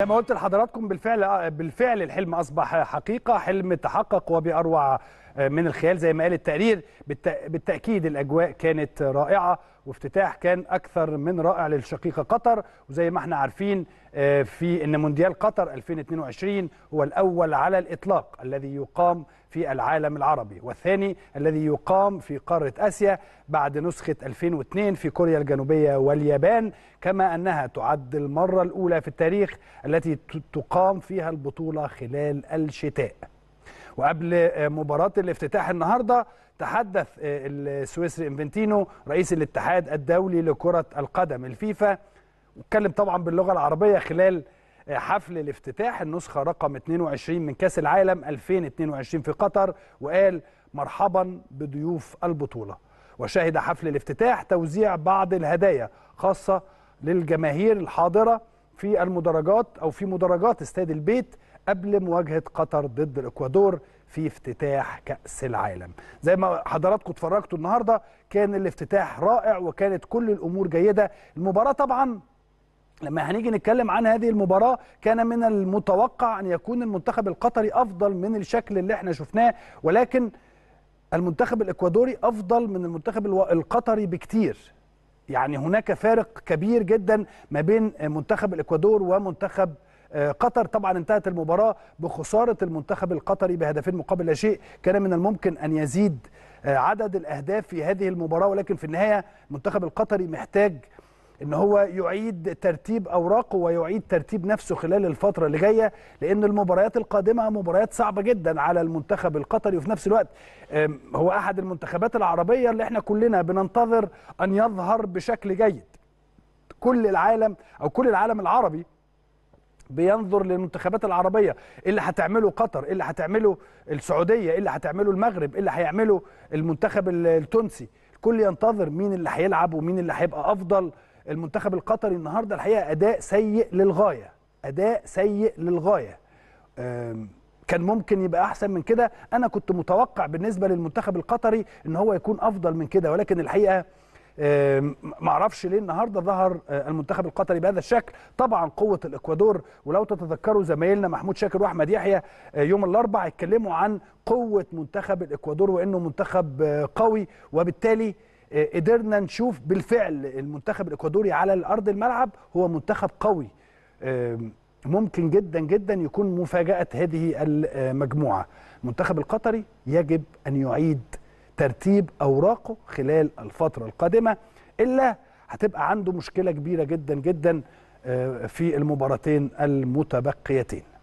زي ما قلت لحضراتكم بالفعل بالفعل الحلم اصبح حقيقه حلم تحقق وباروع من الخيال زي ما قال التقرير بالتاكيد الاجواء كانت رائعه وافتتاح كان اكثر من رائع للشقيقه قطر وزي ما احنا عارفين آه، في ان مونديال قطر 2022 هو الاول على الاطلاق الذي يقام في العالم العربي والثاني الذي يقام في قاره اسيا بعد نسخه 2002 في كوريا الجنوبيه واليابان كما انها تعد المره الاولى في التاريخ التي تقام فيها البطوله خلال الشتاء وقبل آه، مباراه الافتتاح النهارده تحدث آه، السويسري انفنتينو رئيس الاتحاد الدولي لكره القدم الفيفا واتكلم طبعا باللغه العربيه خلال آه، حفل الافتتاح النسخه رقم 22 من كاس العالم 2022 في قطر وقال مرحبا بضيوف البطوله وشهد حفل الافتتاح توزيع بعض الهدايا خاصه للجماهير الحاضره في المدرجات او في مدرجات استاد البيت قبل مواجهه قطر ضد الاكوادور في افتتاح كاس العالم زي ما حضراتكم اتفرجتوا النهارده كان الافتتاح رائع وكانت كل الامور جيده المباراه طبعا لما هنيجي نتكلم عن هذه المباراة كان من المتوقع أن يكون المنتخب القطري أفضل من الشكل اللي احنا شفناه ولكن المنتخب الإكوادوري أفضل من المنتخب القطري بكتير يعني هناك فارق كبير جدا ما بين منتخب الإكوادور ومنتخب آه، قطر طبعا انتهت المباراة بخسارة المنتخب القطري بهدفين مقابل لا شيء كان من الممكن أن يزيد آه، عدد الأهداف في هذه المباراة ولكن في النهاية المنتخب القطري محتاج ان هو يعيد ترتيب اوراقه ويعيد ترتيب نفسه خلال الفتره اللي جايه لان المباريات القادمه مباريات صعبه جدا على المنتخب القطري وفي نفس الوقت هو احد المنتخبات العربيه اللي احنا كلنا بننتظر ان يظهر بشكل جيد كل العالم او كل العالم العربي بينظر للمنتخبات العربيه اللي هتعمله قطر اللي هتعمله السعوديه اللي هتعمله المغرب اللي هيعمله المنتخب التونسي الكل ينتظر مين اللي هيلعب ومين اللي هيبقى افضل المنتخب القطري النهارده الحقيقه اداء سيء للغايه اداء سيء للغايه كان ممكن يبقى احسن من كده انا كنت متوقع بالنسبه للمنتخب القطري ان هو يكون افضل من كده ولكن الحقيقه معرفش ليه النهارده ظهر آه، المنتخب القطري بهذا الشكل طبعا قوه الاكوادور ولو تتذكروا زمايلنا محمود شاكر واحمد يحيى آه، يوم الاربعاء اتكلموا عن قوه منتخب الاكوادور وانه منتخب آه، قوي وبالتالي قدرنا نشوف بالفعل المنتخب الاكوادوري على ارض الملعب هو منتخب قوي ممكن جدا جدا يكون مفاجاه هذه المجموعه المنتخب القطري يجب ان يعيد ترتيب اوراقه خلال الفتره القادمه الا هتبقى عنده مشكله كبيره جدا جدا آه، في المباراتين المتبقيتين